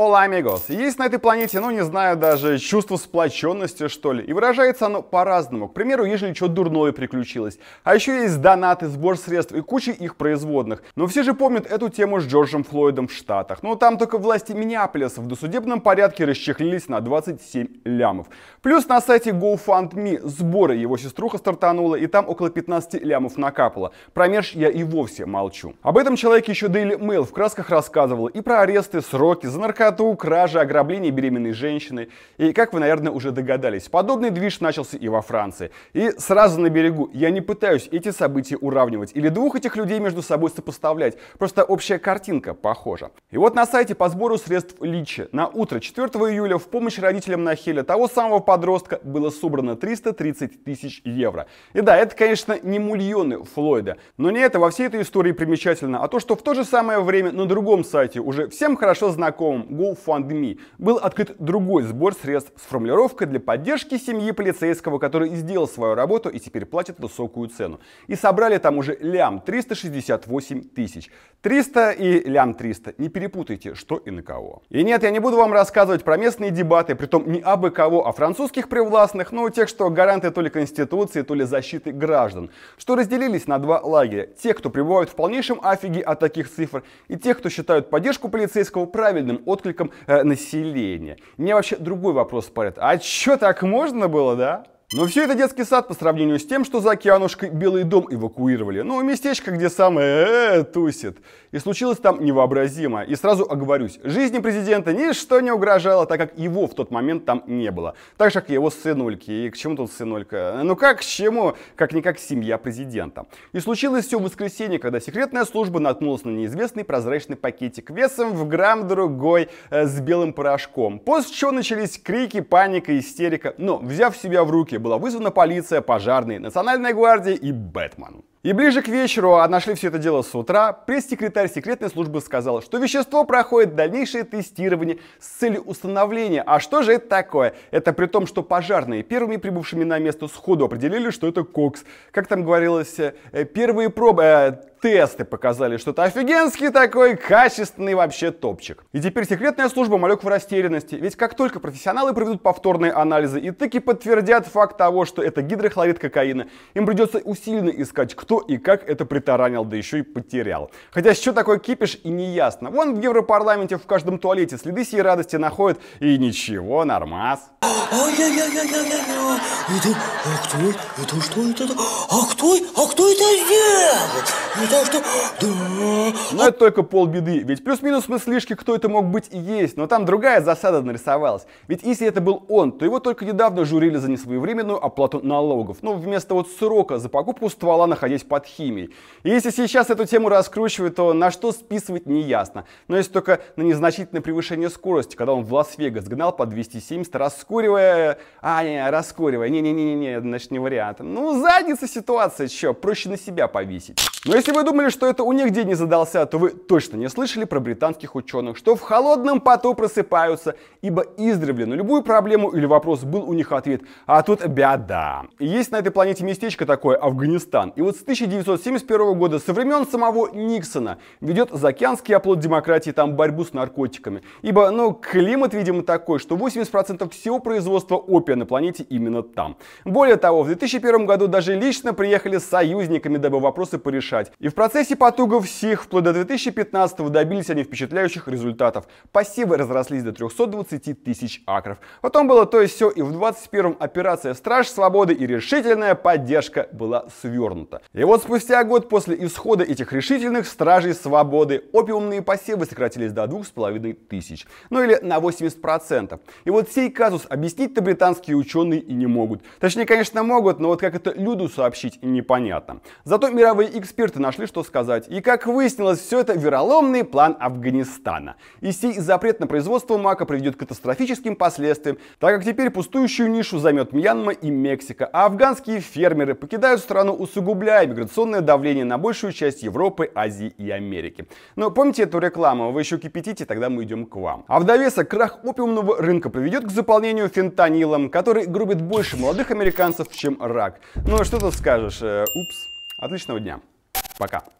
Hola, amigos! Есть на этой планете, ну не знаю, даже чувство сплоченности, что ли. И выражается оно по-разному. К примеру, ежели что дурное приключилось. А еще есть донаты, сбор средств и куча их производных. Но все же помнят эту тему с Джорджем Флойдом в Штатах. Но ну, там только власти Миннеаполиса в досудебном порядке расчехлились на 27 лямов. Плюс на сайте GoFundMe сборы его сеструха стартанула, и там около 15 лямов накапало. Про мерч я и вовсе молчу. Об этом человеке еще Daily Mail в красках рассказывал и про аресты, сроки, за наркотики, кража кражи, ограбления беременной женщины. И как вы, наверное, уже догадались, подобный движ начался и во Франции. И сразу на берегу я не пытаюсь эти события уравнивать или двух этих людей между собой сопоставлять, просто общая картинка похожа. И вот на сайте по сбору средств Личи на утро 4 июля в помощь родителям Нахеля, того самого подростка, было собрано 330 тысяч евро. И да, это, конечно, не мульоны Флойда, но не это во всей этой истории примечательно, а то, что в то же самое время на другом сайте, уже всем хорошо знакомым, GoFundMe был открыт другой сбор средств с формулировкой для поддержки семьи полицейского, который сделал свою работу и теперь платит высокую цену. И собрали там уже лям 368 тысяч. 300 и лям 300. Не перепутайте, что и на кого. И нет, я не буду вам рассказывать про местные дебаты, притом не абы кого, а французских привластных, ну тех, что гаранты то ли Конституции, то ли защиты граждан, что разделились на два лагеря. Те, кто пребывают в полнейшем афиге от таких цифр, и те, кто считают поддержку полицейского правильным откликом откликом э, населения. Меня вообще другой вопрос парит. А что так можно было, да? Но все это детский сад по сравнению с тем, что за океанушкой Белый дом эвакуировали. Ну, местечко, где самое э, э, тусит. И случилось там невообразимо. И сразу оговорюсь, жизни президента ничто не угрожало, так как его в тот момент там не было. Так же, как и его сынульки. И к чему тут сынулька? Ну как к чему? Как-никак семья президента. И случилось все в воскресенье, когда секретная служба наткнулась на неизвестный прозрачный пакетик весом в грамм другой э, с белым порошком. После чего начались крики, паника, истерика. Но, взяв себя в руки, была вызвана полиция, пожарные, национальная гвардия и Бэтмен. И ближе к вечеру, а нашли все это дело с утра, пресс-секретарь секретной службы сказал, что вещество проходит дальнейшее тестирование с целью установления. А что же это такое? Это при том, что пожарные, первыми прибывшими на место, сходу определили, что это кокс. Как там говорилось, э, первые пробы, э, тесты показали, что это офигенский такой качественный вообще топчик. И теперь секретная служба малек в растерянности, ведь как только профессионалы проведут повторные анализы и таки подтвердят факт того, что это гидрохлорид кокаина, им придется усиленно искать, кто и как это притаранил, да еще и потерял. Хотя что такое кипиш и не ясно. Вон в Европарламенте в каждом туалете следы сей радости находят и ничего, нормас. Ой, ой, ой, ой, ой, ой! Это, а кто это? Что это? А кто, а кто это сделал? Это что? Да. Но это только полбеды, ведь плюс-минус мы слишком кто это мог быть и есть, но там другая засада нарисовалась. Ведь если это был он, то его только недавно журили за несвоевременную оплату налогов, ну вместо вот срока за покупку ствола, находясь под химией. И если сейчас эту тему раскручивают, то на что списывать не ясно. Но если только на незначительное превышение скорости, когда он в Лас-Вегас гнал по 270 раз скорость раскуривая, а, не, раскуривая, не-не-не, не, значит, не вариант. Ну, задница ситуация, чё, проще на себя повесить. Но если вы думали, что это у них день не задался, то вы точно не слышали про британских ученых, что в холодном поту просыпаются, ибо издревле на любую проблему или вопрос был у них ответ, а тут беда. есть на этой планете местечко такое, Афганистан. И вот с 1971 года, со времен самого Никсона, ведет заокеанский оплот демократии там борьбу с наркотиками. Ибо, ну, климат, видимо, такой, что 80% всего производства опия на планете именно там. Более того, в 2001 году даже лично приехали с союзниками, дабы вопросы порешить дышать. И в процессе потугов всех вплоть до 2015 добились они впечатляющих результатов. Пассивы разрослись до 320 тысяч акров. Потом было то и все, и в 21-м операция «Страж свободы» и решительная поддержка была свернута. И вот спустя год после исхода этих решительных «Стражей свободы» опиумные посевы сократились до 2,5 тысяч. Ну или на 80%. И вот сей казус объяснить-то британские ученые и не могут. Точнее, конечно, могут, но вот как это Люду сообщить, непонятно. Зато мировые эксперты эксперты нашли, что сказать. И как выяснилось, все это вероломный план Афганистана. И сей запрет на производство мака приведет к катастрофическим последствиям, так как теперь пустующую нишу займет Мьянма и Мексика, а афганские фермеры покидают страну, усугубляя миграционное давление на большую часть Европы, Азии и Америки. Но помните эту рекламу, вы еще кипятите, тогда мы идем к вам. А в довесок крах опиумного рынка приведет к заполнению фентанилом, который грубит больше молодых американцев, чем рак. Ну а что тут скажешь, э, упс. Отличного дня! Пока.